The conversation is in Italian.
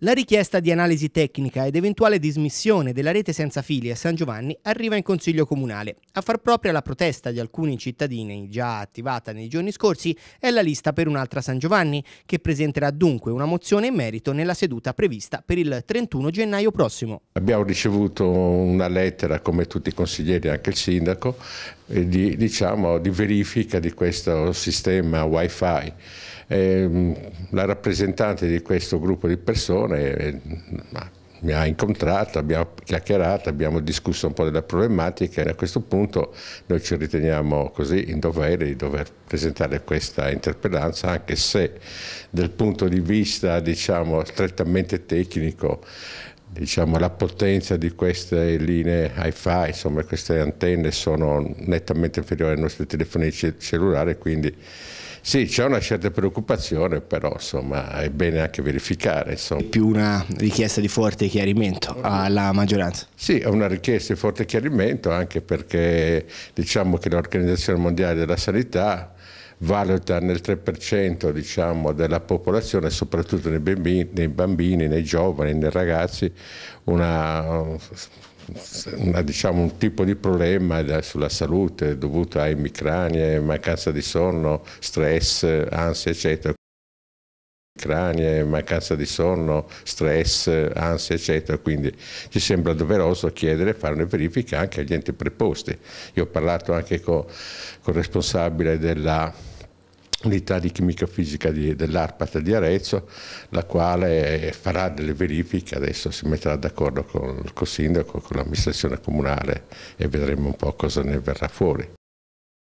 La richiesta di analisi tecnica ed eventuale dismissione della rete senza fili a San Giovanni arriva in Consiglio Comunale. A far propria la protesta di alcuni cittadini, già attivata nei giorni scorsi, è la lista per un'altra San Giovanni, che presenterà dunque una mozione in merito nella seduta prevista per il 31 gennaio prossimo. Abbiamo ricevuto una lettera, come tutti i consiglieri, e anche il sindaco, eh, di, diciamo, di verifica di questo sistema Wi-Fi. E, ehm, la rappresentante di questo gruppo di persone eh, mi ha incontrato, abbiamo chiacchierato, abbiamo discusso un po' della problematica e a questo punto noi ci riteniamo così in dovere di dover presentare questa interpellanza anche se dal punto di vista diciamo, strettamente tecnico diciamo, la potenza di queste linee hi-fi, insomma queste antenne sono nettamente inferiori ai nostri telefoni cellulari quindi sì, c'è una certa preoccupazione, però insomma, è bene anche verificare. Insomma. È più una richiesta di forte chiarimento alla maggioranza. Sì, è una richiesta di forte chiarimento anche perché diciamo che l'Organizzazione Mondiale della Sanità valuta nel 3% diciamo, della popolazione, soprattutto nei bambini, nei, bambini, nei giovani, nei ragazzi, una, una, diciamo, un tipo di problema sulla salute dovuto a emicranie, mancanza di sonno, stress, ansia, eccetera cranie, mancanza di sonno, stress, ansia, eccetera. Quindi ci sembra doveroso chiedere e fare una verifica anche agli enti preposti. Io ho parlato anche con il responsabile della l'unità di chimica fisica dell'ARPAT di Arezzo, la quale farà delle verifiche, adesso si metterà d'accordo con il sindaco, con l'amministrazione comunale e vedremo un po' cosa ne verrà fuori.